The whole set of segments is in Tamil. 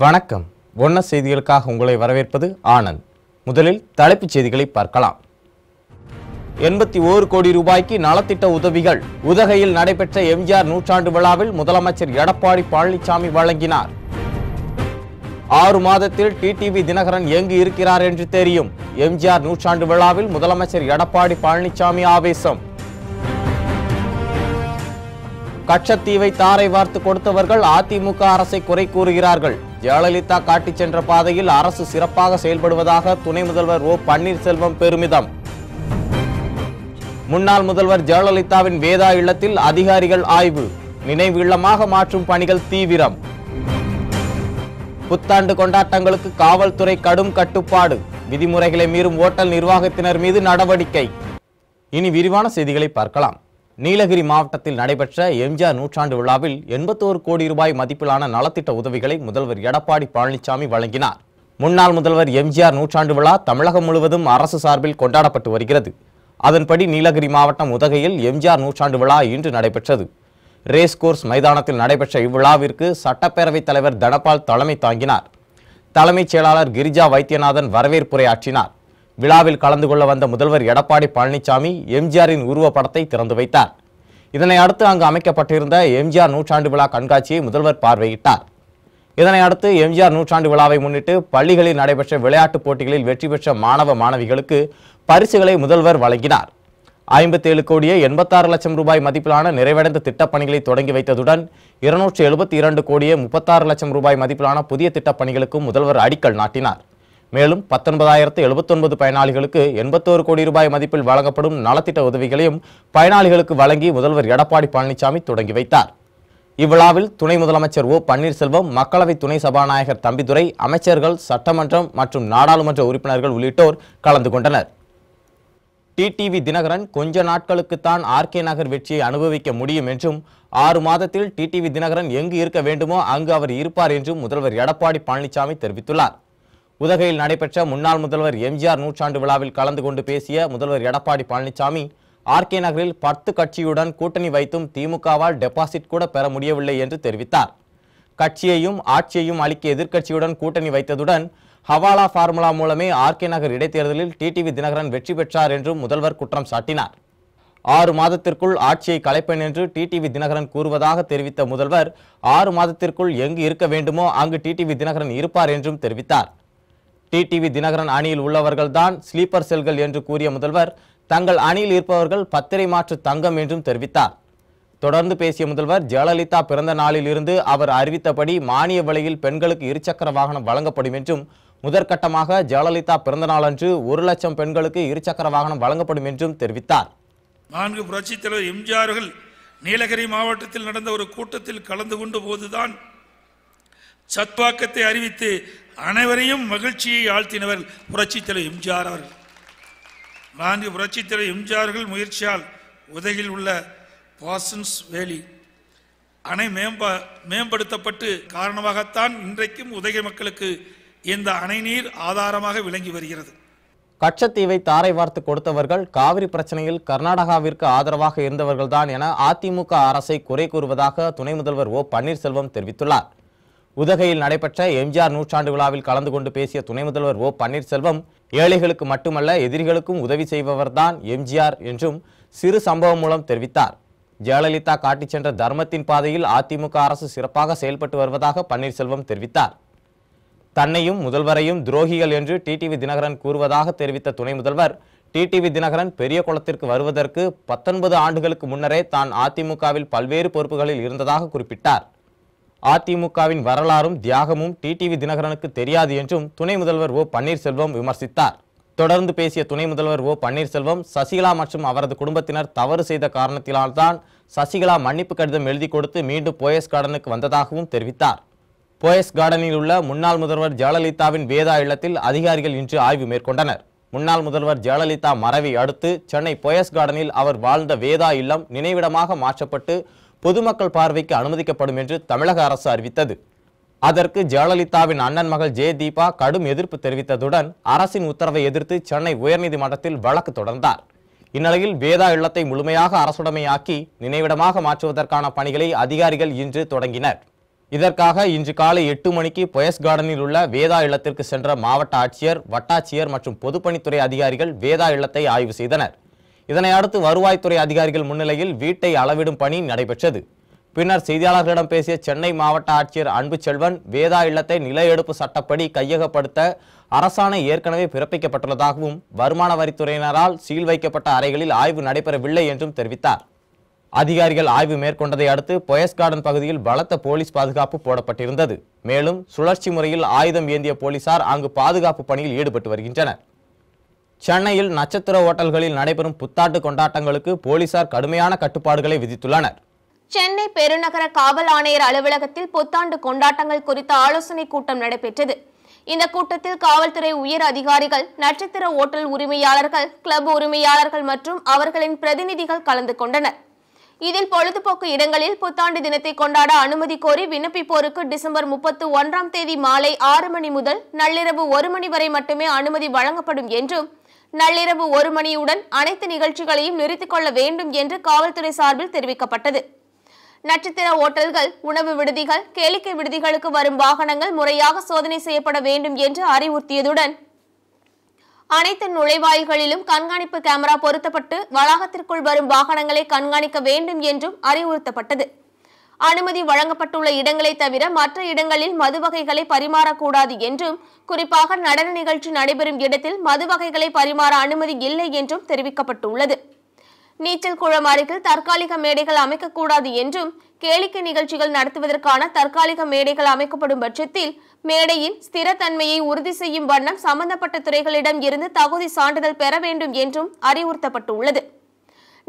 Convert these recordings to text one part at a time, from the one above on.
வணக்கம் ஒன்ன செய்திகளுக்காக உங்களை வரவேற்பது ஆனந்த் முதலில் தலைப்புச் செய்திகளை பார்க்கலாம் எண்பத்தி ஓரு கோடி ரூபாய்க்கு நலத்திட்ட உதவிகள் உதகையில் நடைபெற்ற எம்ஜிஆர் நூற்றாண்டு விழாவில் முதலமைச்சர் எடப்பாடி பழனிசாமி வழங்கினார் ஆறு மாதத்தில் டிடிவி தினகரன் எங்கு இருக்கிறார் என்று தெரியும் எம்ஜிஆர் நூற்றாண்டு விழாவில் முதலமைச்சர் எடப்பாடி பழனிசாமி ஆவேசம் கட்சத்தீவை தாரை வார்த்து கொடுத்தவர்கள் அதிமுக அரசை குறை கூறுகிறார்கள் ஜெயலலிதா காட்டிச் சென்ற பாதையில் அரசு சிறப்பாக செயல்படுவதாக துணை முதல்வர் ஓ பன்னீர்செல்வம் பெருமிதம் முன்னாள் முதல்வர் ஜெயலலிதாவின் வேதா இல்லத்தில் அதிகாரிகள் ஆய்வு நினைவு இல்லமாக மாற்றும் பணிகள் தீவிரம் புத்தாண்டு கொண்டாட்டங்களுக்கு காவல்துறை கடும் கட்டுப்பாடு விதிமுறைகளை மீறும் ஓட்டல் நிர்வாகத்தினர் மீது நடவடிக்கை இனி விரிவான செய்திகளை பார்க்கலாம் நீலகிரி மாவட்டத்தில் நடைபெற்ற எம்ஜிஆர் நூற்றாண்டு விழாவில் எண்பத்தோரு கோடி ரூபாய் மதிப்பிலான நலத்திட்ட உதவிகளை முதல்வர் எடப்பாடி பழனிசாமி வழங்கினார் முன்னாள் முதல்வர் எம்ஜிஆர் நூற்றாண்டு விழா தமிழகம் முழுவதும் அரசு சார்பில் கொண்டாடப்பட்டு வருகிறது அதன்படி நீலகிரி மாவட்டம் உதகையில் எம்ஜிஆர் நூற்றாண்டு விழா இன்று நடைபெற்றது ரேஸ் கோர்ஸ் மைதானத்தில் நடைபெற்ற இவ்விழாவிற்கு சட்டப்பேரவைத் தலைவர் தனபால் தலைமை தாங்கினார் தலைமைச் செயலாளர் கிரிஜா வைத்தியநாதன் வரவேற்புரை ஆற்றினார் விழாவில் கலந்து கொள்ள வந்த முதல்வர் எடப்பாடி பழனிசாமி எம்ஜிஆரின் உருவப்படத்தை திறந்து வைத்தார் இதனை அடுத்து அங்கு அமைக்கப்பட்டிருந்த எம்ஜிஆர் நூற்றாண்டு விழா கண்காட்சியை முதல்வர் பார்வையிட்டார் இதனை அடுத்து எம்ஜிஆர் நூற்றாண்டு விழாவை முன்னிட்டு பள்ளிகளில் நடைபெற்ற விளையாட்டுப் போட்டிகளில் வெற்றி பெற்ற மாணவ மாணவிகளுக்கு பரிசுகளை முதல்வர் வழங்கினார் ஐம்பத்தேழு கோடியே எண்பத்தாறு லட்சம் ரூபாய் மதிப்பிலான நிறைவடைந்த திட்டப்பணிகளை தொடங்கி வைத்ததுடன் இருநூற்று எழுபத்தி இரண்டு கோடியே முப்பத்தாறு லட்சம் ரூபாய் மதிப்பிலான புதிய திட்டப்பணிகளுக்கும் முதல்வர் அடிக்கல் நாட்டினார் மேலும் பத்தொன்பதாயிரத்து எழுபத்தொன்பது பயனாளிகளுக்கு எண்பத்தோரு கோடி ரூபாய் மதிப்பில் வழங்கப்படும் நலத்திட்ட உதவிகளையும் பயனாளிகளுக்கு வழங்கி முதல்வர் எடப்பாடி பழனிசாமி தொடங்கி வைத்தார் இவ்விழாவில் துணை முதலமைச்சர் ஓ பன்னீர்செல்வம் மக்களவை துணை சபாநாயகர் தம்பிதுரை அமைச்சர்கள் சட்டமன்றம் மற்றும் நாடாளுமன்ற உறுப்பினர்கள் உள்ளிட்டோர் கலந்து கொண்டனர் டிடிவி தினகரன் கொஞ்ச நாட்களுக்குத்தான் ஆர்கே நகர் வெற்றியை அனுபவிக்க முடியும் என்றும் ஆறு மாதத்தில் டிடிவி தினகரன் எங்கு இருக்க வேண்டுமோ அங்கு அவர் இருப்பார் என்றும் முதல்வர் எடப்பாடி பழனிசாமி தெரிவித்துள்ளார் உதகையில் நடைபெற்ற முன்னாள் முதல்வர் எம்ஜிஆர் நூற்றாண்டு விழாவில் கலந்து கொண்டு பேசிய முதல்வர் எடப்பாடி பழனிசாமி ஆர்கே நகரில் பத்து கட்சியுடன் கூட்டணி வைத்தும் திமுகவால் டெபாசிட் கூட பெற முடியவில்லை என்று தெரிவித்தார் கட்சியையும் ஆட்சியையும் அளிக்க எதிர்க்கட்சியுடன் கூட்டணி வைத்ததுடன் ஹவாலா ஃபார்முலா மூலமே ஆர்கே நகர் இடைத்தேர்தலில் டிடிவி தினகரன் வெற்றி பெற்றார் என்றும் முதல்வர் குற்றம் சாட்டினார் ஆறு மாதத்திற்குள் ஆட்சியை கலைப்பேன் என்று டிடிவி தினகரன் கூறுவதாக தெரிவித்த முதல்வர் ஆறு மாதத்திற்குள் எங்கு இருக்க வேண்டுமோ அங்கு டிடிவி தினகரன் இருப்பார் என்றும் தெரிவித்தார் டிடிவி தினகரன் அணியில் உள்ளவர்கள்தான் ஸ்லீப்பர் செல்கள் என்று கூறிய முதல்வர் தங்கள் அணியில் இருப்பவர்கள் பத்திரை மாற்று தங்கம் என்றும் தெரிவித்தார் தொடர்ந்து பேசிய முதல்வர் ஜெயலலிதா பிறந்த நாளில் இருந்து அவர் அறிவித்தபடி மானிய விலையில் பெண்களுக்கு இருசக்கர வாகனம் வழங்கப்படும் என்றும் முதற்கட்டமாக ஜெயலலிதா பிறந்த நாளன்று ஒரு லட்சம் பெண்களுக்கு இருசக்கர வாகனம் வழங்கப்படும் என்றும் தெரிவித்தார் நான்கு புரட்சித் தலைவர் எம்ஜிஆர்கள் நீலகிரி மாவட்டத்தில் நடந்த ஒரு கூட்டத்தில் கலந்து கொண்ட போதுதான் சத்வாக்கத்தை அறிவித்து அனைவரையும் மகிழ்ச்சியை ஆழ்த்தினவர் புரட்சித் தலைவர் எம்ஜிஆர் அவர்கள் காந்தி புரட்சித்திர எம்ஜிஆர்கள் முயற்சியால் உதகில் உள்ள பாசன்ஸ் வேலி அணை மேம்பா மேம்படுத்தப்பட்டு காரணமாகத்தான் இன்றைக்கும் உதகை மக்களுக்கு இந்த அணை நீர் ஆதாரமாக விளங்கி வருகிறது கச்சத்தீவை தாரை வார்த்து கொடுத்தவர்கள் காவிரி பிரச்சனையில் கர்நாடகாவிற்கு ஆதரவாக இருந்தவர்கள்தான் என அதிமுக அரசை குறை கூறுவதாக துணை முதல்வர் ஓ பன்னீர்செல்வம் தெரிவித்துள்ளார் உதகையில் நடைபெற்ற எம்ஜிஆர் நூற்றாண்டு விழாவில் கலந்து கொண்டு பேசிய துணை முதல்வர் ஓ பன்னீர்செல்வம் ஏழைகளுக்கு மட்டுமல்ல எதிரிகளுக்கும் உதவி செய்பவர்தான் எம்ஜிஆர் என்றும் சிறு சம்பவம் மூலம் தெரிவித்தார் ஜெயலலிதா காட்டிச் சென்ற தர்மத்தின் பாதையில் அதிமுக அரசு சிறப்பாக செயல்பட்டு வருவதாக பன்னீர்செல்வம் தெரிவித்தார் தன்னையும் முதல்வரையும் துரோகிகள் என்று டிடிவி தினகரன் கூறுவதாக தெரிவித்த துணை முதல்வர் டிடிவி தினகரன் பெரிய குளத்திற்கு வருவதற்கு பத்தொன்பது ஆண்டுகளுக்கு முன்னரே தான் அதிமுகவில் பல்வேறு பொறுப்புகளில் இருந்ததாக குறிப்பிட்டார் அதிமுகவின் வரலாறும் தியாகமும் டிடிவி தினகரனுக்கு தெரியாது என்றும் துணை முதல்வர் ஓ பன்னீர்செல்வம் விமர்சித்தார் தொடர்ந்து பேசிய துணை முதல்வர் ஓ பன்னீர்செல்வம் சசிகலா மற்றும் அவரது குடும்பத்தினர் தவறு செய்த காரணத்தினால்தான் சசிகலா மன்னிப்பு கடிதம் எழுதி கொடுத்து மீண்டும் போயஸ் கார்டனுக்கு வந்ததாகவும் தெரிவித்தார் போயஸ் கார்டனில் உள்ள முன்னாள் முதல்வர் ஜெயலலிதாவின் வேதா இல்லத்தில் அதிகாரிகள் இன்று ஆய்வு மேற்கொண்டனர் முன்னாள் முதல்வர் ஜெயலலிதா மறைவை அடுத்து சென்னை போயஸ் கார்டனில் அவர் வாழ்ந்த வேதா இல்லம் நினைவிடமாக மாற்றப்பட்டு பொதுமக்கள் பார்வைக்கு அனுமதிக்கப்படும் என்று தமிழக அரசு அறிவித்தது அதற்கு ஜெயலலிதாவின் அண்ணன் மகள் ஜெய தீபா கடும் எதிர்ப்பு தெரிவித்ததுடன் அரசின் உத்தரவை எதிர்த்து சென்னை உயர்நீதிமன்றத்தில் வழக்கு தொடர்ந்தார் இந்நிலையில் வேதா இல்லத்தை முழுமையாக அரசுடைமையாக்கி நினைவிடமாக மாற்றுவதற்கான பணிகளை அதிகாரிகள் இன்று தொடங்கினர் இதற்காக இன்று காலை எட்டு மணிக்கு பொயஸ் கார்டனில் உள்ள வேதா இல்லத்திற்கு சென்ற மாவட்ட ஆட்சியர் வட்டாட்சியர் மற்றும் பொதுப்பணித்துறை அதிகாரிகள் வேதா இல்லத்தை ஆய்வு செய்தனர் இதனை அடுத்து வருவாய்த்துறை அதிகாரிகள் முன்னிலையில் வீட்டை அளவிடும் பணி நடைபெற்றது பின்னர் செய்தியாளர்களிடம் பேசிய சென்னை மாவட்ட ஆட்சியர் அன்பு செல்வன் வேதா இல்லத்தை நில எடுப்பு சட்டப்படி கையகப்படுத்த அரசாணை ஏற்கனவே பிறப்பிக்கப்பட்டுள்ளதாகவும் வருமான வரித்துறையினரால் சீல் வைக்கப்பட்ட அறைகளில் ஆய்வு நடைபெறவில்லை என்றும் தெரிவித்தார் அதிகாரிகள் ஆய்வு மேற்கொண்டதை அடுத்து பொயஸ் கார்டன் பகுதியில் பலத்த போலீஸ் பாதுகாப்பு போடப்பட்டிருந்தது மேலும் சுழற்சி முறையில் ஆயுதம் ஏந்திய போலீசார் அங்கு பாதுகாப்பு பணியில் ஈடுபட்டு வருகின்றனர் சென்னையில் நட்சத்திர ஓட்டல்களில் நடைபெறும் புத்தாண்டு கொண்டாட்டங்களுக்கு போலீசார் கடுமையான கட்டுப்பாடுகளை விதித்துள்ளனர் சென்னை பெருநகர காவல் ஆணையர் அலுவலகத்தில் புத்தாண்டு கொண்டாட்டங்கள் குறித்த ஆலோசனை கூட்டம் நடைபெற்றது இந்த கூட்டத்தில் காவல்துறை உயர் அதிகாரிகள் நட்சத்திர ஓட்டல் உரிமையாளர்கள் கிளப் உரிமையாளர்கள் மற்றும் அவர்களின் பிரதிநிதிகள் கலந்து கொண்டனர் இதில் பொழுதுபோக்கு இடங்களில் புத்தாண்டு தினத்தை கொண்டாட அனுமதி கோரி விண்ணப்பிப்போருக்கு டிசம்பர் முப்பத்து ஒன்றாம் தேதி மாலை ஆறு மணி முதல் நள்ளிரவு ஒரு மணி வரை மட்டுமே அனுமதி வழங்கப்படும் என்றும் நள்ளிரவு ஒரு மணியுடன் அனைத்து நிகழ்ச்சிகளையும் நிறுத்திக் கொள்ள வேண்டும் என்று காவல்துறை சார்பில் தெரிவிக்கப்பட்டது நட்சத்திர ஓட்டல்கள் உணவு விடுதிகள் கேளிக்கை விடுதிகளுக்கு வரும் வாகனங்கள் முறையாக சோதனை செய்யப்பட வேண்டும் என்று அறிவுறுத்தியதுடன் அனைத்து நுழைவாயில்களிலும் கண்காணிப்பு கேமரா பொருத்தப்பட்டு வளாகத்திற்குள் வரும் வாகனங்களை கண்காணிக்க வேண்டும் என்றும் அறிவுறுத்தப்பட்டது அனுமதி வழங்கப்பட்டுள்ள இடங்களை தவிர மற்ற இடங்களில் மது வகைகளை பரிமாறக்கூடாது என்றும் குறிப்பாக நடன நிகழ்ச்சி நடைபெறும் இடத்தில் மது வகைகளை பரிமாற அனுமதி இல்லை என்றும் தெரிவிக்கப்பட்டுள்ளது நீச்சல் குளம் அருகில் தற்காலிக மேடைகள் அமைக்கக்கூடாது என்றும் கேளிக்கை நிகழ்ச்சிகள் நடத்துவதற்கான தற்காலிக மேடைகள் அமைக்கப்படும் பட்சத்தில் மேடையின் ஸ்திரத்தன்மையை உறுதி செய்யும் வண்ணம் சம்பந்தப்பட்ட துறைகளிடம் இருந்து தகுதி சான்றிதழ் பெற வேண்டும் என்றும் அறிவுறுத்தப்பட்டுள்ளது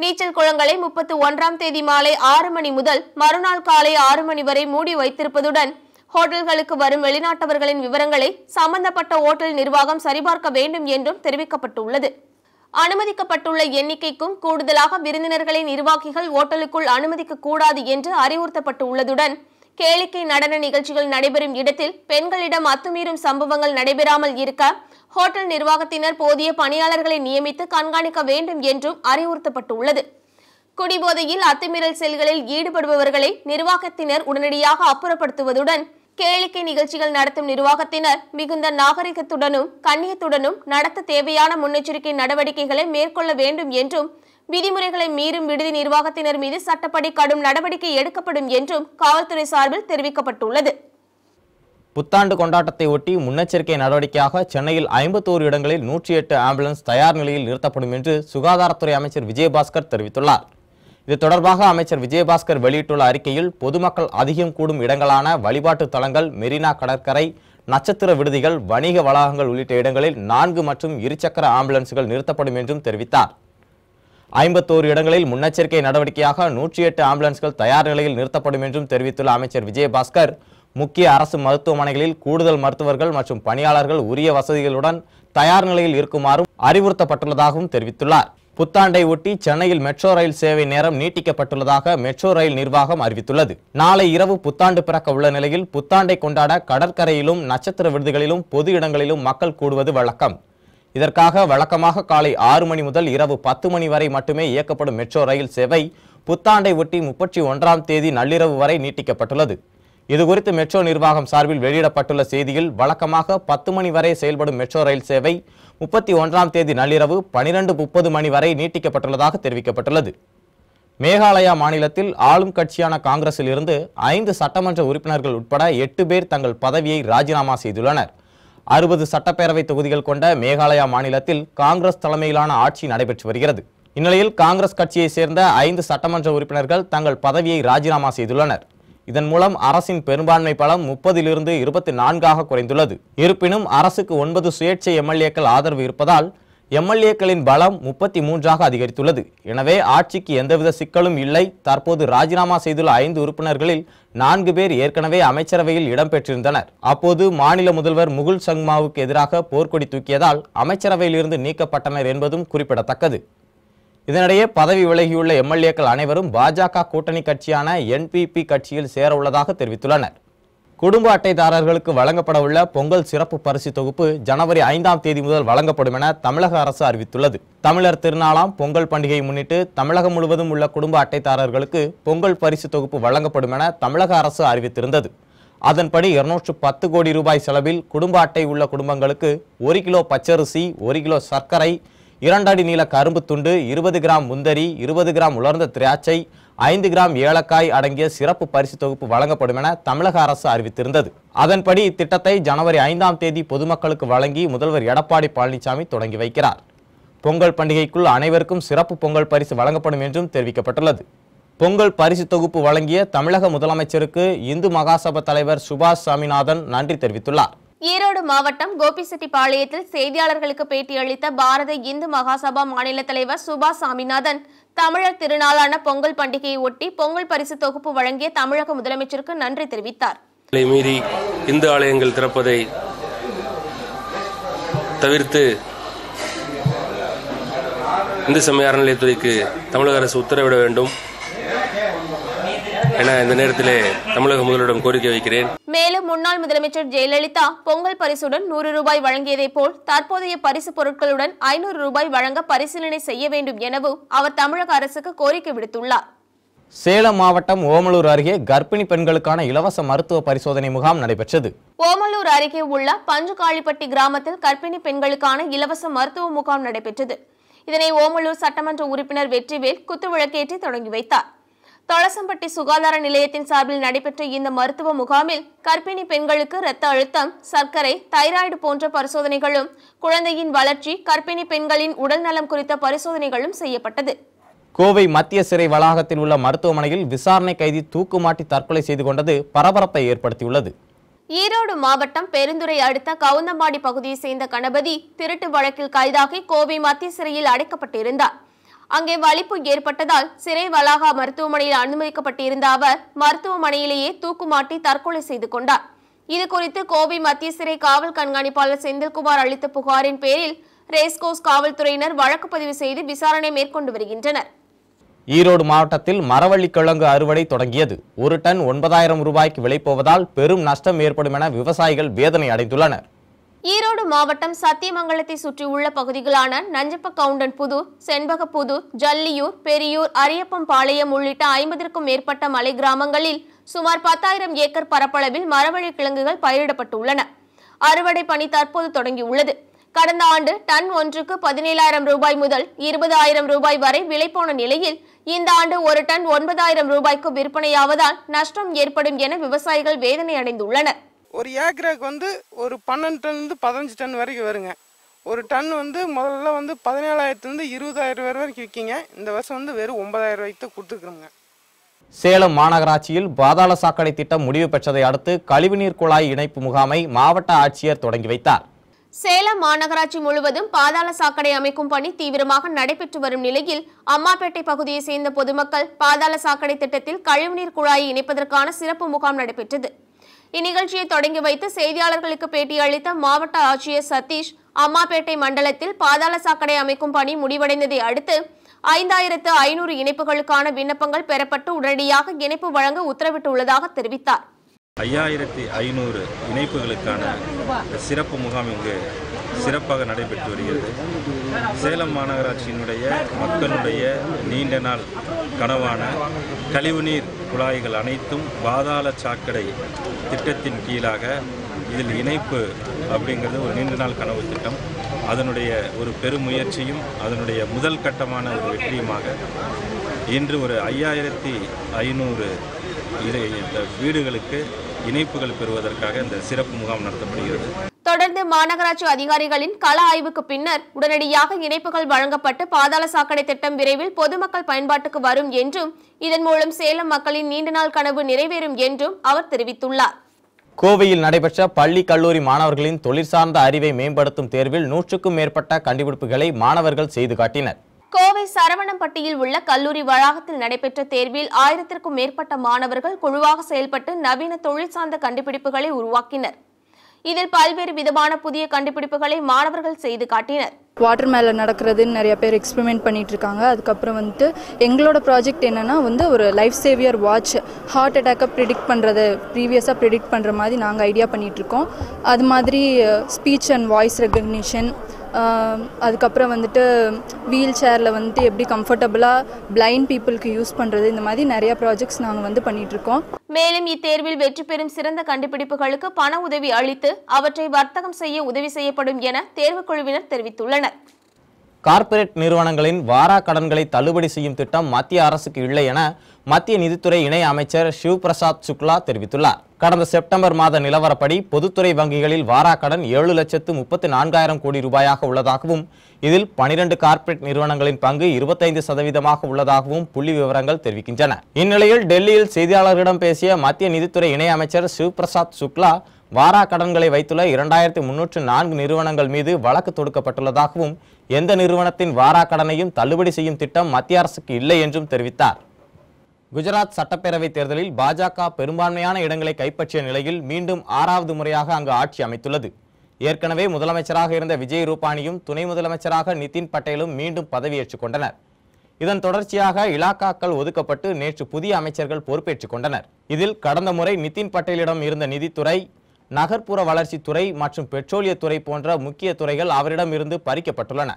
நீச்சல் குளங்களை முப்பத்தி ஒன்றாம் தேதி மாலை ஆறு மணி முதல் மறுநாள் காலை ஆறு மணி வரை மூடி வைத்திருப்பதுடன் ஹோட்டல்களுக்கு வரும் வெளிநாட்டவர்களின் விவரங்களை சம்பந்தப்பட்ட ஓட்டல் நிர்வாகம் சரிபார்க்க வேண்டும் என்றும் தெரிவிக்கப்பட்டுள்ளது அனுமதிக்கப்பட்டுள்ள எண்ணிக்கைக்கும் கூடுதலாக விருந்தினர்களை நிர்வாகிகள் ஓட்டலுக்குள் அனுமதிக்க கூடாது என்று அறிவுறுத்தப்பட்டுள்ளதுடன் கேளிக்கை நடன நிகழ்ச்சிகள் நடைபெறும் இடத்தில் பெண்களிடம் அத்துமீறும் சம்பவங்கள் நடைபெறாமல் இருக்க ஹோட்டல் நிர்வாகத்தினர் போதிய பணியாளர்களை நியமித்து கண்காணிக்க வேண்டும் என்றும் அறிவுறுத்தப்பட்டுள்ளது குடிபோதையில் அத்துமீறல் செயல்களில் ஈடுபடுபவர்களை நிர்வாகத்தினர் உடனடியாக அப்புறப்படுத்துவதுடன் கேளிக்கை நிகழ்ச்சிகள் நடத்தும் நிர்வாகத்தினர் மிகுந்த நாகரிகத்துடனும் கண்ணியத்துடனும் நடத்த தேவையான முன்னெச்சரிக்கை நடவடிக்கைகளை மேற்கொள்ள வேண்டும் என்றும் விதிமுறைகளை மீறும் விடுதி நிர்வாகத்தினர் மீது சட்டப்படி கடும் நடவடிக்கை எடுக்கப்படும் என்றும் காவல்துறை சார்பில் தெரிவிக்கப்பட்டுள்ளது புத்தாண்டு கொண்டாட்டத்தை ஒட்டி முன்னெச்சரிக்கை நடவடிக்கையாக சென்னையில் ஐம்பத்தோரு இடங்களில் நூற்றி எட்டு ஆம்புலன்ஸ் தயார் நிலையில் நிறுத்தப்படும் என்று சுகாதாரத்துறை அமைச்சர் விஜயபாஸ்கர் தெரிவித்துள்ளார் இது தொடர்பாக அமைச்சர் விஜயபாஸ்கர் வெளியிட்டுள்ள அறிக்கையில் பொதுமக்கள் அதிகம் கூடும் இடங்களான வழிபாட்டு தலங்கள் மெரினா கடற்கரை நட்சத்திர விடுதிகள் வணிக வளாகங்கள் உள்ளிட்ட இடங்களில் நான்கு மற்றும் இருசக்கர ஆம்புலன்ஸுகள் நிறுத்தப்படும் என்றும் தெரிவித்தார் ஐம்பத்தோரு இடங்களில் முன்னெச்சரிக்கை நடவடிக்கையாக நூற்றி எட்டு ஆம்புலன்ஸ்கள் தயார் நிலையில் நிறுத்தப்படும் என்றும் தெரிவித்துள்ள அமைச்சர் விஜயபாஸ்கர் முக்கிய அரசு மருத்துவமனைகளில் கூடுதல் மருத்துவர்கள் மற்றும் பணியாளர்கள் உரிய வசதிகளுடன் தயார் நிலையில் இருக்குமாறும் அறிவுறுத்தப்பட்டுள்ளதாகவும் தெரிவித்துள்ளார் புத்தாண்டை ஒட்டி சென்னையில் மெட்ரோ ரயில் சேவை நேரம் நீட்டிக்கப்பட்டுள்ளதாக மெட்ரோ ரயில் நிர்வாகம் அறிவித்துள்ளது நாளை இரவு புத்தாண்டு பிறக்க உள்ள நிலையில் புத்தாண்டை கொண்டாட கடற்கரையிலும் நட்சத்திர விருதுகளிலும் பொது இடங்களிலும் மக்கள் கூடுவது வழக்கம் இதற்காக வழக்கமாக காலை ஆறு மணி முதல் இரவு பத்து மணி வரை மட்டுமே இயக்கப்படும் மெட்ரோ ரயில் சேவை புத்தாண்டை ஒட்டி முப்பத்தி ஒன்றாம் தேதி நள்ளிரவு வரை நீட்டிக்கப்பட்டுள்ளது இதுகுறித்து மெட்ரோ நிர்வாகம் சார்பில் வெளியிடப்பட்டுள்ள செய்தியில் வழக்கமாக பத்து மணி வரை செயல்படும் மெட்ரோ ரயில் சேவை முப்பத்தி ஒன்றாம் தேதி நள்ளிரவு பனிரெண்டு முப்பது மணி வரை நீட்டிக்கப்பட்டுள்ளதாக தெரிவிக்கப்பட்டுள்ளது மேகாலயா மாநிலத்தில் ஆளும் கட்சியான காங்கிரஸில் இருந்து ஐந்து சட்டமன்ற உறுப்பினர்கள் உட்பட எட்டு பேர் தங்கள் பதவியை ராஜினாமா செய்துள்ளனர் அறுபது சட்டப்பேரவை தொகுதிகள் கொண்ட மேகாலயா மாநிலத்தில் காங்கிரஸ் தலைமையிலான ஆட்சி நடைபெற்று வருகிறது இந்நிலையில் காங்கிரஸ் கட்சியை சேர்ந்த ஐந்து சட்டமன்ற உறுப்பினர்கள் தங்கள் பதவியை ராஜினாமா செய்துள்ளனர் இதன் மூலம் அரசின் பெரும்பான்மை பலம் முப்பதிலிருந்து இருபத்தி நான்காக குறைந்துள்ளது இருப்பினும் அரசுக்கு ஒன்பது சுயேட்சை எம்எல்ஏக்கள் ஆதரவு இருப்பதால் எம்எல்ஏக்களின் பலம் முப்பத்தி மூன்றாக அதிகரித்துள்ளது எனவே ஆட்சிக்கு எந்தவித சிக்கலும் இல்லை தற்போது ராஜினாமா செய்துள்ள ஐந்து உறுப்பினர்களில் நான்கு பேர் ஏற்கனவே அமைச்சரவையில் இடம்பெற்றிருந்தனர் அப்போது மாநில முதல்வர் முகுல் சங்மாவுக்கு எதிராக போர்க்கொடி தூக்கியதால் அமைச்சரவையிலிருந்து நீக்கப்பட்டனர் என்பதும் குறிப்பிடத்தக்கது இதனிடையே பதவி விலகியுள்ள எம்எல்ஏக்கள் அனைவரும் பாஜக கூட்டணி கட்சியான என்பிபி கட்சியில் சேர உள்ளதாக தெரிவித்துள்ளனர் குடும்ப அட்டைதாரர்களுக்கு வழங்கப்பட உள்ள பொங்கல் சிறப்பு பரிசு தொகுப்பு ஜனவரி ஐந்தாம் தேதி முதல் வழங்கப்படும் என தமிழக அரசு அறிவித்துள்ளது தமிழர் திருநாளாம் பொங்கல் பண்டிகையை முன்னிட்டு தமிழகம் முழுவதும் உள்ள குடும்ப அட்டைதாரர்களுக்கு பொங்கல் பரிசு தொகுப்பு வழங்கப்படும் என தமிழக அரசு அறிவித்திருந்தது அதன்படி இருநூற்று பத்து கோடி ரூபாய் செலவில் குடும்ப அட்டை உள்ள குடும்பங்களுக்கு ஒரு கிலோ பச்சரிசி ஒரு கிலோ சர்க்கரை இரண்டடி நீள கரும்பு துண்டு இருபது கிராம் முந்தரி இருபது கிராம் உலர்ந்த திராட்சை ஐந்து கிராம் ஏலக்காய் அடங்கிய சிறப்பு பரிசு தொகுப்பு வழங்கப்படும் என தமிழக அரசு அறிவித்திருந்தது அதன்படி இத்திட்டத்தை ஜனவரி ஐந்தாம் தேதி பொதுமக்களுக்கு வழங்கி முதல்வர் எடப்பாடி பழனிசாமி தொடங்கி வைக்கிறார் பொங்கல் பண்டிகைக்குள் அனைவருக்கும் சிறப்பு பொங்கல் பரிசு வழங்கப்படும் என்றும் தெரிவிக்கப்பட்டுள்ளது பொங்கல் பரிசு தொகுப்பு வழங்கிய தமிழக முதலமைச்சருக்கு இந்து மகாசபா தலைவர் சுபாஷ் சாமிநாதன் நன்றி தெரிவித்துள்ளார் ஈரோடு மாவட்டம் கோபிசெட்டிப்பாளையத்தில் செய்தியாளர்களுக்கு பேட்டியளித்த பாரத இந்து மகாசபா மாநில தலைவர் சுபாஷ் சாமிநாதன் தமிழர் திருநாளான பொங்கல் பண்டிகையை ஒட்டி பொங்கல் பரிசு தொகுப்பு வழங்கிய தமிழக முதலமைச்சருக்கு நன்றி தெரிவித்தார் மீறி இந்து ஆலயங்கள் திறப்பதை தவிர்த்து இந்து சமய அறநிலையத்துறைக்கு தமிழக அரசு உத்தரவிட வேண்டும் என இந்த நேரத்திலே தமிழக முதலிடம் கோரிக்கை வைக்கிறேன் மேலும் முன்னாள் முதலமைச்சர் ஜெயலலிதா பொங்கல் பரிசுடன் நூறு ரூபாய் வழங்கியதை போல் தற்போதைய பரிசு பொருட்களுடன் ஐநூறு ரூபாய் வழங்க பரிசீலனை செய்ய வேண்டும் எனவும் அவர் தமிழக அரசுக்கு கோரிக்கை விடுத்துள்ளார் சேலம் மாவட்டம் ஓமலூர் அருகே கர்ப்பிணி பெண்களுக்கான இலவச மருத்துவ பரிசோதனை முகாம் நடைபெற்றது ஓமலூர் அருகே உள்ள பஞ்சுகாளிப்பட்டி கிராமத்தில் கர்ப்பிணி பெண்களுக்கான இலவச மருத்துவ முகாம் நடைபெற்றது இதனை ஓமலூர் சட்டமன்ற உறுப்பினர் வெற்றிவேல் குத்துவிளக்கேற்றி தொடங்கி வைத்தார் தொளசம்பட்டி சுகாதார நிலையத்தின் சார்பில் நடைபெற்ற இந்த மருத்துவ முகாமில் கர்ப்பிணி பெண்களுக்கு இரத்த அழுத்தம் சர்க்கரை தைராய்டு போன்ற பரிசோதனைகளும் குழந்தையின் வளர்ச்சி கர்ப்பிணி பெண்களின் உடல்நலம் குறித்த பரிசோதனைகளும் செய்யப்பட்டது கோவை மத்திய சிறை வளாகத்தில் உள்ள மருத்துவமனையில் விசாரணை கைதி தூக்குமாட்டி தற்கொலை செய்து கொண்டது பரபரப்பை ஏற்படுத்தியுள்ளது ஈரோடு மாவட்டம் பெருந்துறை அடுத்த கவுந்தம்பாடி பகுதியை சேர்ந்த கணபதி திருட்டு வழக்கில் கைதாகி கோவை மத்திய சிறையில் அடைக்கப்பட்டிருந்தார் அங்கே வலிப்பு ஏற்பட்டதால் சிறை வளாகா மருத்துவமனையில் அனுமதிக்கப்பட்டிருந்த அவர் மருத்துவமனையிலேயே தூக்குமாட்டி தற்கொலை செய்து கொண்டார் இது குறித்து கோவை மத்திய சிறை காவல் கண்காணிப்பாளர் செந்தில்குமார் அளித்த புகாரின் பேரில் ரேஸ்கோஸ் காவல்துறையினர் வழக்கு பதிவு செய்து விசாரணை மேற்கொண்டு வருகின்றனர் ஈரோடு மாவட்டத்தில் மரவள்ளிக்கிழங்கு அறுவடை தொடங்கியது ஒரு டன் ஒன்பதாயிரம் ரூபாய்க்கு விலை போவதால் பெரும் நஷ்டம் ஏற்படும் என விவசாயிகள் வேதனை அடைந்துள்ளனர் ஈரோடு மாவட்டம் சத்தியமங்கலத்தை சுற்றியுள்ள பகுதிகளான நஞ்சப்ப கவுண்டன் புது செண்பக புது ஜல்லியூர் பெரியூர் அரியப்பம் பாளையம் உள்ளிட்ட ஐம்பதற்கும் மேற்பட்ட மலை கிராமங்களில் சுமார் பத்தாயிரம் ஏக்கர் பரப்பளவில் மரவழி கிழங்குகள் பயிரிடப்பட்டுள்ளன அறுவடை பணி தற்போது தொடங்கியுள்ளது கடந்த ஆண்டு டன் ஒன்றுக்கு பதினேழாயிரம் ரூபாய் முதல் இருபதாயிரம் ரூபாய் வரை விலை போன நிலையில் இந்த ஆண்டு ஒரு டன் ஒன்பதாயிரம் ரூபாய்க்கு விற்பனையாவதால் நஷ்டம் ஏற்படும் என விவசாயிகள் வேதனை அடைந்துள்ளனர் ஒரு ஏக்கராக்கு வந்து ஒரு பன்னெண்டு டன்லேருந்து பதினஞ்சு டன் வரைக்கும் வருங்க ஒரு டன் வந்து முதல்ல வந்து பதினேழாயிரத்துலேருந்து இருபதாயிரம் ரூபாய் வரைக்கும் விற்கிங்க இந்த வருஷம் வந்து வெறும் ஒன்பதாயிரம் ரூபாய்க்கு தான் கொடுத்துருக்குறோங்க சேலம் மாநகராட்சியில் பாதாள சாக்கடை திட்டம் முடிவு பெற்றதை அடுத்து கழிவுநீர் குழாய் இணைப்பு முகாமை மாவட்ட ஆட்சியர் தொடங்கி வைத்தார் சேலம் மாநகராட்சி முழுவதும் பாதாள சாக்கடை அமைக்கும் பணி தீவிரமாக நடைபெற்று வரும் நிலையில் அம்மாப்பேட்டை பகுதியை சேர்ந்த பொதுமக்கள் பாதாள சாக்கடை திட்டத்தில் கழிவுநீர் குழாயை இணைப்பதற்கான சிறப்பு முகாம் நடைபெற்றது இந்நிகழ்ச்சியை தொடங்கி வைத்து செய்தியாளர்களுக்கு பேட்டியளித்த மாவட்ட ஆட்சியர் சதீஷ் அம்மாப்பேட்டை மண்டலத்தில் பாதாள சாக்கடை அமைக்கும் பணி முடிவடைந்ததை அடுத்து ஐந்தாயிரத்து ஐநூறு இணைப்புகளுக்கான விண்ணப்பங்கள் பெறப்பட்டு உடனடியாக இணைப்பு வழங்க உத்தரவிட்டுள்ளதாக தெரிவித்தார் ஐயாயிரத்தி ஐநூறு இணைப்புகளுக்கான சிறப்பு முகாம் இங்கு சிறப்பாக நடைபெற்று வருகிறது சேலம் மாநகராட்சியினுடைய மக்களுடைய நீண்ட நாள் கனவான கழிவுநீர் குழாய்கள் அனைத்தும் பாதாள சாக்கடை திட்டத்தின் கீழாக இதில் இணைப்பு அப்படிங்கிறது ஒரு நீண்ட நாள் கனவு திட்டம் அதனுடைய ஒரு பெருமுயற்சியும் அதனுடைய முதல் கட்டமான ஒரு வெற்றியுமாக இன்று ஒரு ஐயாயிரத்தி ஐநூறு இதை வீடுகளுக்கு இணைப்புகள் பெறுவதற்காக இந்த சிறப்பு முகாம் நடத்தப்படுகிறது தொடர்ந்து மாநகராட்சி அதிகாரிகளின் கள ஆய்வுக்கு பின்னர் உடனடியாக இணைப்புகள் வழங்கப்பட்டு பாதாள சாக்கடை திட்டம் விரைவில் பொதுமக்கள் பயன்பாட்டுக்கு வரும் என்றும் இதன் மூலம் சேலம் மக்களின் நீண்ட நாள் கனவு நிறைவேறும் என்றும் அவர் தெரிவித்துள்ளார் கோவையில் நடைபெற்ற பள்ளி கல்லூரி மாணவர்களின் தொழிற்சார்ந்த அறிவை மேம்படுத்தும் தேர்வில் நூற்றுக்கும் மேற்பட்ட கண்டுபிடிப்புகளை மாணவர்கள் செய்து காட்டினர் கோவை சரவணம்பட்டியில் உள்ள கல்லூரி வளாகத்தில் நடைபெற்ற தேர்வில் ஆயிரத்திற்கும் மேற்பட்ட மாணவர்கள் குழுவாக செயல்பட்டு நவீன தொழிற்சார்ந்த கண்டுபிடிப்புகளை உருவாக்கினர் இதில் பல்வேறு விதமான புதிய கண்டுபிடிப்புகளை மாணவர்கள் செய்து காட்டினர் வாட்டர் மேலே நடக்கிறதுன்னு நிறைய பேர் எக்ஸ்பெரிமெண்ட் பண்ணிட்டு இருக்காங்க அதுக்கப்புறம் வந்துட்டு எங்களோட ப்ராஜெக்ட் என்னென்னா வந்து ஒரு லைஃப் சேவியர் வாட்ச் ஹார்ட் அட்டாக்கை ப்ரிடிக்ட் பண்ணுறது ப்ரீவியஸாக ப்ரிடிக்ட் பண்ணுற மாதிரி நாங்கள் ஐடியா பண்ணிகிட்ருக்கோம் அது மாதிரி ஸ்பீச் அண்ட் வாய்ஸ் ரெகக்னிஷன் அதுக்கப்புறம் வந்துட்டு வீல் சேரில் வந்துட்டு எப்படி கம்ஃபர்டபுளாக பிளைண்ட் பீப்புளுக்கு யூஸ் பண்ணுறது இந்த மாதிரி நிறைய ப்ராஜெக்ட்ஸ் நாங்கள் வந்து பண்ணிகிட்ருக்கோம் மேலும் இத்தேர்வில் வெற்றி பெறும் சிறந்த கண்டுபிடிப்புகளுக்கு பண உதவி அளித்து அவற்றை வர்த்தகம் செய்ய உதவி செய்யப்படும் என தேர்வுக்குழுவினர் தெரிவித்துள்ளனர் கார்ப்பரேட் நிறுவனங்களின் வாரா கடன்களை தள்ளுபடி செய்யும் திட்டம் மத்திய அரசுக்கு இல்லை என மத்திய நிதித்துறை இணை அமைச்சர் சிவ்பிரசாத் சுக்லா தெரிவித்துள்ளார் கடந்த செப்டம்பர் மாத நிலவரப்படி பொதுத்துறை வங்கிகளில் வாரா கடன் ஏழு லட்சத்து முப்பத்து நான்காயிரம் கோடி ரூபாயாக உள்ளதாகவும் இதில் பனிரெண்டு கார்ப்பரேட் நிறுவனங்களின் பங்கு இருபத்தைந்து சதவீதமாக உள்ளதாகவும் புள்ளி விவரங்கள் தெரிவிக்கின்றன இந்நிலையில் டெல்லியில் செய்தியாளர்களிடம் பேசிய மத்திய நிதித்துறை இணை அமைச்சர் சிவ்பிரசாத் சுக்லா வாரா கடன்களை வைத்துள்ள இரண்டாயிரத்தி முன்னூற்று நான்கு நிறுவனங்கள் மீது வழக்கு தொடுக்கப்பட்டுள்ளதாகவும் எந்த நிறுவனத்தின் வாராக்கடனையும் தள்ளுபடி செய்யும் திட்டம் மத்திய அரசுக்கு இல்லை என்றும் தெரிவித்தார் குஜராத் சட்டப்பேரவை தேர்தலில் பாஜக பெரும்பான்மையான இடங்களை கைப்பற்றிய நிலையில் மீண்டும் ஆறாவது முறையாக அங்கு ஆட்சி அமைத்துள்ளது ஏற்கனவே முதலமைச்சராக இருந்த விஜய் ரூபானியும் துணை முதலமைச்சராக நிதின் பட்டேலும் மீண்டும் பதவியேற்றுக் கொண்டனர் இதன் தொடர்ச்சியாக இலாக்காக்கள் ஒதுக்கப்பட்டு நேற்று புதிய அமைச்சர்கள் பொறுப்பேற்றுக் கொண்டனர் இதில் கடந்த முறை நிதின் பட்டேலிடம் இருந்த நிதித்துறை நகர்ப்புற வளர்ச்சி துறை மற்றும் துறை போன்ற முக்கிய துறைகள் அவரிடம் இருந்து பறிக்கப்பட்டுள்ளன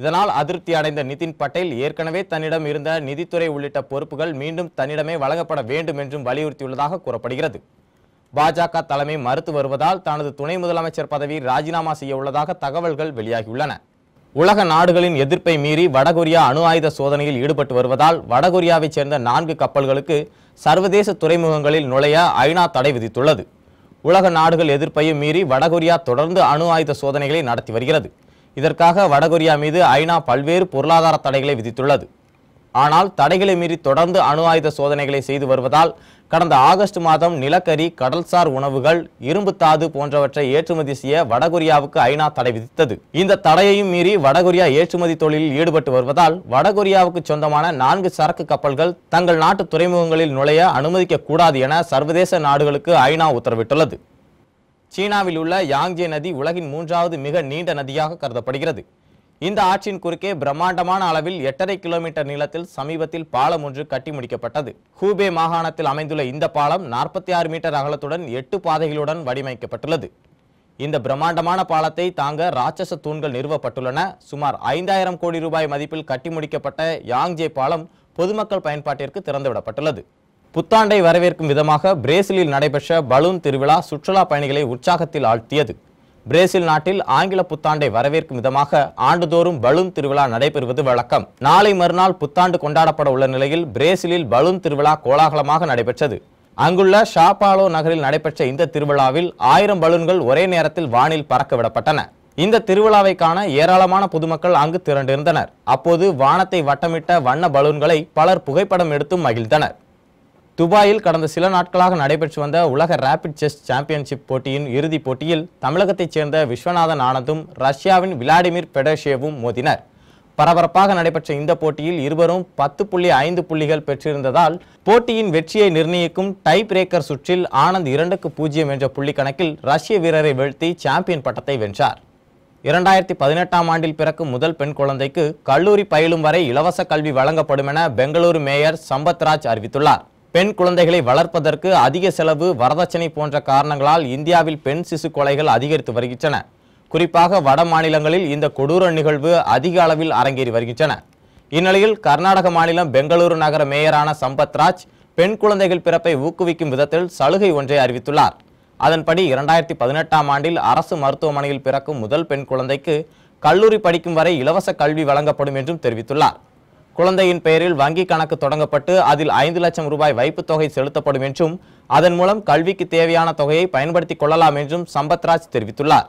இதனால் அதிருப்தி அடைந்த நிதின் பட்டேல் ஏற்கனவே தன்னிடம் இருந்த நிதித்துறை உள்ளிட்ட பொறுப்புகள் மீண்டும் தன்னிடமே வழங்கப்பட வேண்டும் என்றும் வலியுறுத்தியுள்ளதாக கூறப்படுகிறது பாஜக தலைமை மறுத்து வருவதால் தனது துணை முதலமைச்சர் பதவி ராஜினாமா செய்ய உள்ளதாக தகவல்கள் வெளியாகியுள்ளன உலக நாடுகளின் எதிர்ப்பை மீறி வடகொரியா அணு ஆயுத சோதனையில் ஈடுபட்டு வருவதால் வடகொரியாவைச் சேர்ந்த நான்கு கப்பல்களுக்கு சர்வதேச துறைமுகங்களில் நுழைய ஐநா தடை விதித்துள்ளது உலக நாடுகள் எதிர்ப்பையும் மீறி வடகொரியா தொடர்ந்து அணு ஆயுத சோதனைகளை நடத்தி வருகிறது இதற்காக வடகொரியா மீது ஐநா பல்வேறு பொருளாதார தடைகளை விதித்துள்ளது ஆனால் தடைகளை மீறி தொடர்ந்து அணு ஆயுத சோதனைகளை செய்து வருவதால் கடந்த ஆகஸ்ட் மாதம் நிலக்கரி கடல்சார் உணவுகள் இரும்புத்தாது போன்றவற்றை ஏற்றுமதி செய்ய வடகொரியாவுக்கு ஐநா தடை விதித்தது இந்த தடையையும் மீறி வடகொரியா ஏற்றுமதி தொழிலில் ஈடுபட்டு வருவதால் வடகொரியாவுக்கு சொந்தமான நான்கு சரக்கு கப்பல்கள் தங்கள் நாட்டு துறைமுகங்களில் நுழைய அனுமதிக்க கூடாது என சர்வதேச நாடுகளுக்கு ஐநா உத்தரவிட்டுள்ளது சீனாவில் உள்ள யாங்ஜே நதி உலகின் மூன்றாவது மிக நீண்ட நதியாக கருதப்படுகிறது இந்த ஆற்றின் குறுக்கே பிரம்மாண்டமான அளவில் எட்டரை கிலோமீட்டர் நீளத்தில் சமீபத்தில் பாலம் ஒன்று கட்டி முடிக்கப்பட்டது ஹூபே மாகாணத்தில் அமைந்துள்ள இந்த பாலம் நாற்பத்தி ஆறு மீட்டர் அகலத்துடன் எட்டு பாதைகளுடன் வடிவமைக்கப்பட்டுள்ளது இந்த பிரம்மாண்டமான பாலத்தை தாங்க ராட்சச தூண்கள் நிறுவப்பட்டுள்ளன சுமார் ஐந்தாயிரம் கோடி ரூபாய் மதிப்பில் கட்டி முடிக்கப்பட்ட யாங்ஜே பாலம் பொதுமக்கள் பயன்பாட்டிற்கு திறந்துவிடப்பட்டுள்ளது புத்தாண்டை வரவேற்கும் விதமாக பிரேசிலில் நடைபெற்ற பலூன் திருவிழா சுற்றுலா பயணிகளை உற்சாகத்தில் ஆழ்த்தியது பிரேசில் நாட்டில் ஆங்கில புத்தாண்டை வரவேற்கும் விதமாக ஆண்டுதோறும் பலூன் திருவிழா நடைபெறுவது வழக்கம் நாளை மறுநாள் புத்தாண்டு கொண்டாடப்பட உள்ள நிலையில் பிரேசிலில் பலூன் திருவிழா கோலாகலமாக நடைபெற்றது அங்குள்ள ஷாபாலோ நகரில் நடைபெற்ற இந்த திருவிழாவில் ஆயிரம் பலூன்கள் ஒரே நேரத்தில் வானில் பறக்கவிடப்பட்டன இந்த திருவிழாவை காண ஏராளமான பொதுமக்கள் அங்கு திரண்டிருந்தனர் அப்போது வானத்தை வட்டமிட்ட வண்ண பலூன்களை பலர் புகைப்படம் எடுத்தும் மகிழ்ந்தனர் துபாயில் கடந்த சில நாட்களாக நடைபெற்று வந்த உலக ரேபிட் செஸ் சாம்பியன்ஷிப் போட்டியின் இறுதிப் போட்டியில் தமிழகத்தைச் சேர்ந்த விஸ்வநாதன் ஆனந்தும் ரஷ்யாவின் விளாடிமிர் பெடஷேவும் மோதினர் பரபரப்பாக நடைபெற்ற இந்த போட்டியில் இருவரும் பத்து புள்ளி ஐந்து புள்ளிகள் பெற்றிருந்ததால் போட்டியின் வெற்றியை நிர்ணயிக்கும் டை பிரேக்கர் சுற்றில் ஆனந்த் இரண்டுக்கு பூஜ்ஜியம் என்ற புள்ளி கணக்கில் ரஷ்ய வீரரை வீழ்த்தி சாம்பியன் பட்டத்தை வென்றார் இரண்டாயிரத்தி பதினெட்டாம் ஆண்டில் பிறக்கும் முதல் பெண் குழந்தைக்கு கல்லூரி பயிலும் வரை இலவச கல்வி வழங்கப்படும் என பெங்களூரு மேயர் சம்பத்ராஜ் அறிவித்துள்ளார் பெண் குழந்தைகளை வளர்ப்பதற்கு அதிக செலவு வரதட்சணை போன்ற காரணங்களால் இந்தியாவில் பெண் சிசு கொலைகள் அதிகரித்து வருகின்றன குறிப்பாக வட மாநிலங்களில் இந்த கொடூர நிகழ்வு அதிக அளவில் அரங்கேறி வருகின்றன இந்நிலையில் கர்நாடக மாநிலம் பெங்களூரு நகர மேயரான சம்பத் ராஜ் பெண் குழந்தைகள் பிறப்பை ஊக்குவிக்கும் விதத்தில் சலுகை ஒன்றை அறிவித்துள்ளார் அதன்படி இரண்டாயிரத்தி பதினெட்டாம் ஆண்டில் அரசு மருத்துவமனையில் பிறக்கும் முதல் பெண் குழந்தைக்கு கல்லூரி படிக்கும் வரை இலவச கல்வி வழங்கப்படும் என்றும் தெரிவித்துள்ளார் குழந்தையின் பெயரில் வங்கி கணக்கு தொடங்கப்பட்டு அதில் ஐந்து லட்சம் ரூபாய் வைப்பு தொகை செலுத்தப்படும் என்றும் அதன் மூலம் கல்விக்கு தேவையான தொகையை பயன்படுத்திக் கொள்ளலாம் என்றும் சம்பத்ராஜ் தெரிவித்துள்ளார்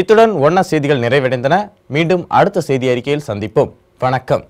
இத்துடன் ஒன்ன செய்திகள் நிறைவடைந்தன மீண்டும் அடுத்த செய்தி அறிக்கையில் சந்திப்போம் வணக்கம்